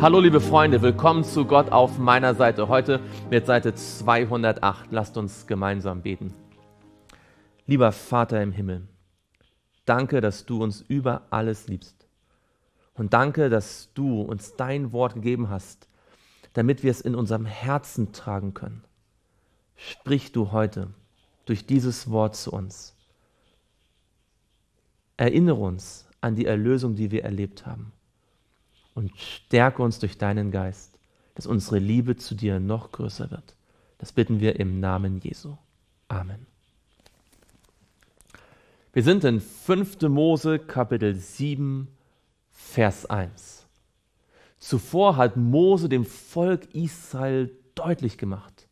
Hallo liebe Freunde, willkommen zu Gott auf meiner Seite. Heute mit Seite 208. Lasst uns gemeinsam beten. Lieber Vater im Himmel, danke, dass du uns über alles liebst. Und danke, dass du uns dein Wort gegeben hast, damit wir es in unserem Herzen tragen können. Sprich du heute durch dieses Wort zu uns. Erinnere uns an die Erlösung, die wir erlebt haben und stärke uns durch deinen Geist, dass unsere Liebe zu dir noch größer wird. Das bitten wir im Namen Jesu. Amen. Wir sind in 5. Mose Kapitel 7, Vers 1. Zuvor hat Mose dem Volk Israel deutlich gemacht,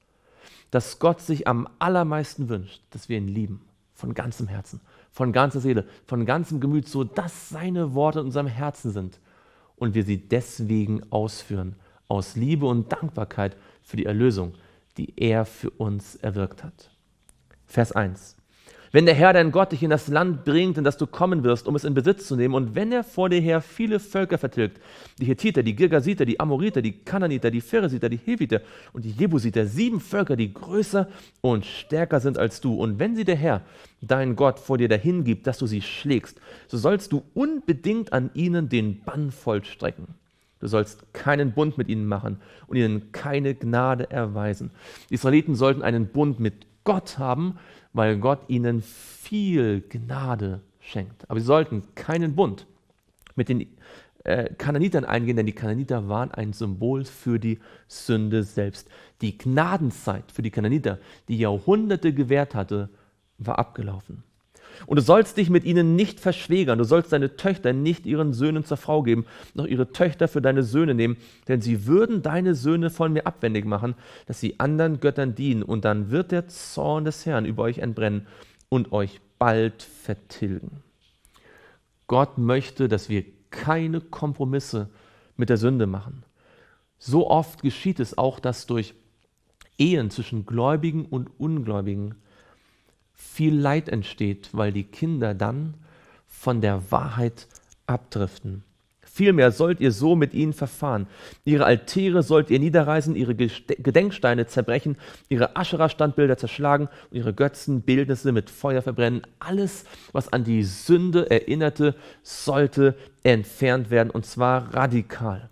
dass Gott sich am allermeisten wünscht, dass wir ihn lieben, von ganzem Herzen, von ganzer Seele, von ganzem Gemüt, so dass seine Worte in unserem Herzen sind und wir sie deswegen ausführen, aus Liebe und Dankbarkeit für die Erlösung, die er für uns erwirkt hat. Vers 1. Wenn der Herr dein Gott dich in das Land bringt, in das du kommen wirst, um es in Besitz zu nehmen, und wenn er vor dir her viele Völker vertilgt, die Hethiter, die Girgasiter, die Amoriter, die Kananiter, die Pheresiter, die Heviter und die Jebusiter, sieben Völker, die größer und stärker sind als du, und wenn sie der Herr, dein Gott, vor dir dahingibt, dass du sie schlägst, so sollst du unbedingt an ihnen den Bann vollstrecken. Du sollst keinen Bund mit ihnen machen und ihnen keine Gnade erweisen. Die Israeliten sollten einen Bund mit Gott haben weil Gott ihnen viel Gnade schenkt. Aber sie sollten keinen Bund mit den äh, Kananitern eingehen, denn die Kananiter waren ein Symbol für die Sünde selbst. Die Gnadenzeit für die Kananiter, die Jahrhunderte gewährt hatte, war abgelaufen. Und du sollst dich mit ihnen nicht verschwägern, du sollst deine Töchter nicht ihren Söhnen zur Frau geben, noch ihre Töchter für deine Söhne nehmen, denn sie würden deine Söhne von mir abwendig machen, dass sie anderen Göttern dienen, und dann wird der Zorn des Herrn über euch entbrennen und euch bald vertilgen. Gott möchte, dass wir keine Kompromisse mit der Sünde machen. So oft geschieht es auch, dass durch Ehen zwischen Gläubigen und Ungläubigen viel Leid entsteht, weil die Kinder dann von der Wahrheit abdriften. Vielmehr sollt ihr so mit ihnen verfahren. Ihre Altäre sollt ihr niederreißen, ihre Gedenksteine zerbrechen, ihre Aschera-Standbilder zerschlagen und ihre Götzenbildnisse mit Feuer verbrennen. Alles, was an die Sünde erinnerte, sollte entfernt werden und zwar radikal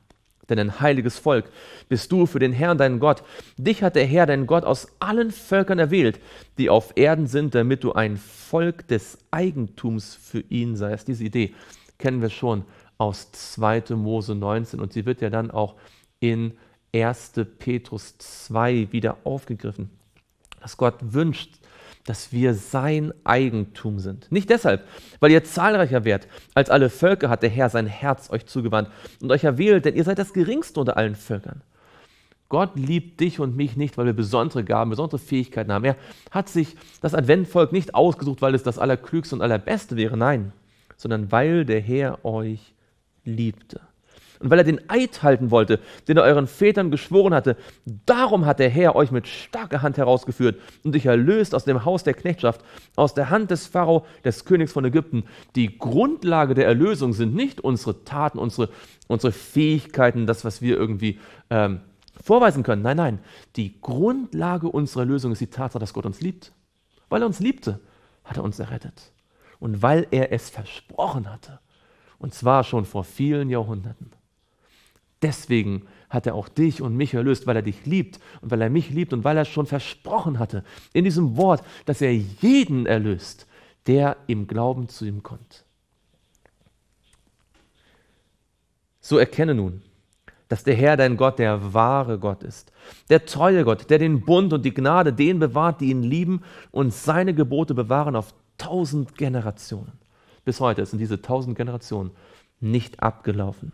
denn ein heiliges Volk bist du für den Herrn, deinen Gott. Dich hat der Herr, dein Gott, aus allen Völkern erwählt, die auf Erden sind, damit du ein Volk des Eigentums für ihn seist. Diese Idee kennen wir schon aus 2. Mose 19 und sie wird ja dann auch in 1. Petrus 2 wieder aufgegriffen, dass Gott wünscht, dass wir sein Eigentum sind. Nicht deshalb, weil ihr zahlreicher werdet als alle Völker hat der Herr sein Herz euch zugewandt und euch erwählt, denn ihr seid das Geringste unter allen Völkern. Gott liebt dich und mich nicht, weil wir besondere Gaben, besondere Fähigkeiten haben. Er hat sich das Adventvolk nicht ausgesucht, weil es das Allerklügste und Allerbeste wäre, nein, sondern weil der Herr euch liebte und weil er den Eid halten wollte, den er euren Vätern geschworen hatte, darum hat der Herr euch mit starker Hand herausgeführt und dich erlöst aus dem Haus der Knechtschaft, aus der Hand des Pharao, des Königs von Ägypten. Die Grundlage der Erlösung sind nicht unsere Taten, unsere, unsere Fähigkeiten, das, was wir irgendwie ähm, vorweisen können. Nein, nein, die Grundlage unserer Erlösung ist die Tatsache, dass Gott uns liebt. Weil er uns liebte, hat er uns errettet. Und weil er es versprochen hatte. Und zwar schon vor vielen Jahrhunderten. Deswegen hat er auch dich und mich erlöst, weil er dich liebt und weil er mich liebt und weil er schon versprochen hatte in diesem Wort, dass er jeden erlöst, der im Glauben zu ihm kommt. So erkenne nun, dass der Herr dein Gott der wahre Gott ist, der treue Gott, der den Bund und die Gnade den bewahrt, die ihn lieben und seine Gebote bewahren auf tausend Generationen. Bis heute sind diese tausend Generationen nicht abgelaufen.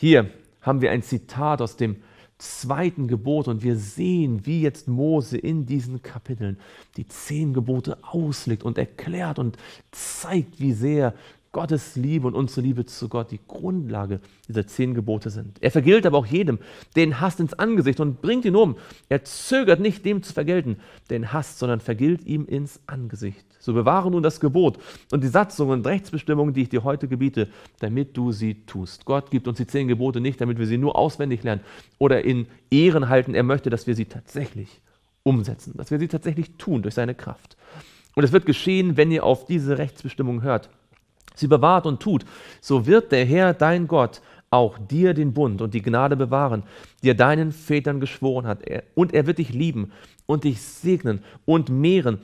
Hier haben wir ein Zitat aus dem zweiten Gebot und wir sehen, wie jetzt Mose in diesen Kapiteln die zehn Gebote auslegt und erklärt und zeigt, wie sehr Gottes Liebe und unsere Liebe zu Gott die Grundlage dieser zehn Gebote sind. Er vergilt aber auch jedem, den Hass ins Angesicht und bringt ihn um. Er zögert nicht, dem zu vergelten, den Hass, sondern vergilt ihm ins Angesicht. So bewahre nun das Gebot und die Satzungen und Rechtsbestimmungen, die ich dir heute gebiete, damit du sie tust. Gott gibt uns die zehn Gebote nicht, damit wir sie nur auswendig lernen oder in Ehren halten. Er möchte, dass wir sie tatsächlich umsetzen, dass wir sie tatsächlich tun durch seine Kraft. Und es wird geschehen, wenn ihr auf diese Rechtsbestimmung hört sie bewahrt und tut, so wird der Herr dein Gott auch dir den Bund und die Gnade bewahren, die er deinen Vätern geschworen hat. Und er wird dich lieben und dich segnen und mehren.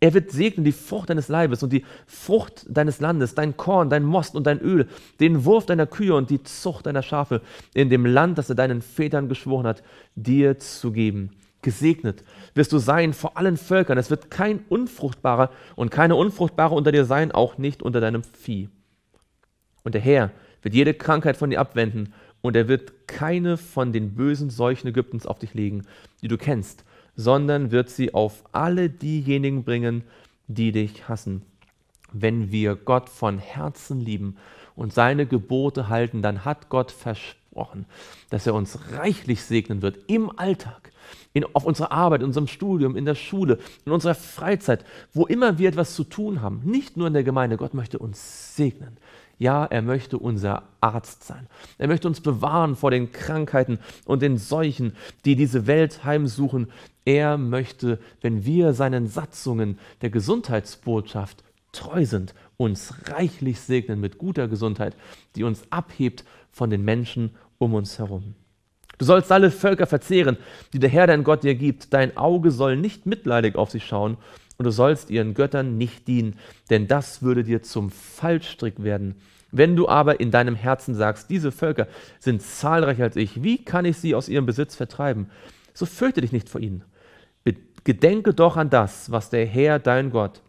Er wird segnen die Frucht deines Leibes und die Frucht deines Landes, dein Korn, dein Most und dein Öl, den Wurf deiner Kühe und die Zucht deiner Schafe in dem Land, das er deinen Vätern geschworen hat, dir zu geben. Gesegnet wirst du sein vor allen Völkern. Es wird kein Unfruchtbarer und keine Unfruchtbare unter dir sein, auch nicht unter deinem Vieh. Und der Herr wird jede Krankheit von dir abwenden und er wird keine von den bösen Seuchen Ägyptens auf dich legen, die du kennst, sondern wird sie auf alle diejenigen bringen, die dich hassen. Wenn wir Gott von Herzen lieben und seine Gebote halten, dann hat Gott versprochen, versprochen, dass er uns reichlich segnen wird im Alltag, in, auf unserer Arbeit, in unserem Studium, in der Schule, in unserer Freizeit, wo immer wir etwas zu tun haben, nicht nur in der Gemeinde. Gott möchte uns segnen. Ja, er möchte unser Arzt sein. Er möchte uns bewahren vor den Krankheiten und den Seuchen, die diese Welt heimsuchen. Er möchte, wenn wir seinen Satzungen der Gesundheitsbotschaft treu sind, uns reichlich segnen mit guter Gesundheit, die uns abhebt von den Menschen um uns herum. Du sollst alle Völker verzehren, die der Herr dein Gott dir gibt. Dein Auge soll nicht mitleidig auf sie schauen und du sollst ihren Göttern nicht dienen, denn das würde dir zum Fallstrick werden. Wenn du aber in deinem Herzen sagst, diese Völker sind zahlreicher als ich, wie kann ich sie aus ihrem Besitz vertreiben? So fürchte dich nicht vor ihnen. Gedenke doch an das, was der Herr dein Gott,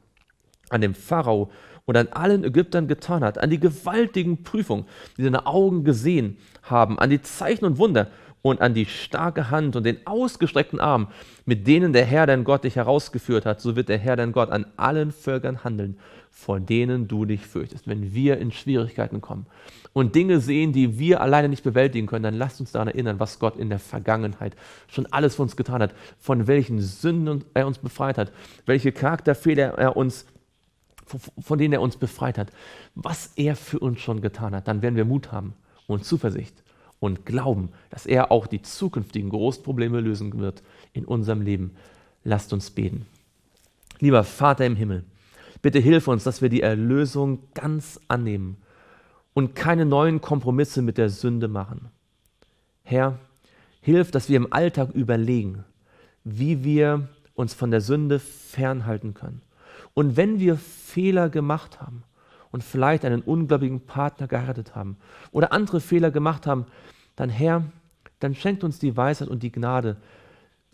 an dem Pharao und an allen Ägyptern getan hat, an die gewaltigen Prüfungen, die seine Augen gesehen haben, an die Zeichen und Wunder und an die starke Hand und den ausgestreckten Arm, mit denen der Herr dein Gott dich herausgeführt hat, so wird der Herr dein Gott an allen Völkern handeln, vor denen du dich fürchtest. Wenn wir in Schwierigkeiten kommen und Dinge sehen, die wir alleine nicht bewältigen können, dann lasst uns daran erinnern, was Gott in der Vergangenheit schon alles für uns getan hat, von welchen Sünden er uns befreit hat, welche Charakterfehler er uns von denen er uns befreit hat, was er für uns schon getan hat, dann werden wir Mut haben und Zuversicht und glauben, dass er auch die zukünftigen Großprobleme lösen wird in unserem Leben. Lasst uns beten. Lieber Vater im Himmel, bitte hilf uns, dass wir die Erlösung ganz annehmen und keine neuen Kompromisse mit der Sünde machen. Herr, hilf, dass wir im Alltag überlegen, wie wir uns von der Sünde fernhalten können und wenn wir Fehler gemacht haben und vielleicht einen ungläubigen Partner geheiratet haben oder andere Fehler gemacht haben, dann Herr, dann schenkt uns die Weisheit und die Gnade,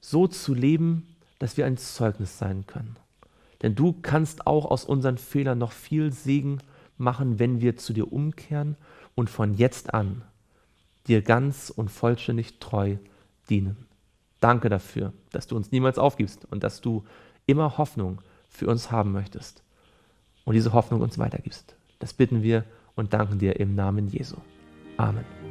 so zu leben, dass wir ein Zeugnis sein können. Denn du kannst auch aus unseren Fehlern noch viel Segen machen, wenn wir zu dir umkehren und von jetzt an dir ganz und vollständig treu dienen. Danke dafür, dass du uns niemals aufgibst und dass du immer Hoffnung hast für uns haben möchtest und diese Hoffnung uns weitergibst. Das bitten wir und danken dir im Namen Jesu. Amen.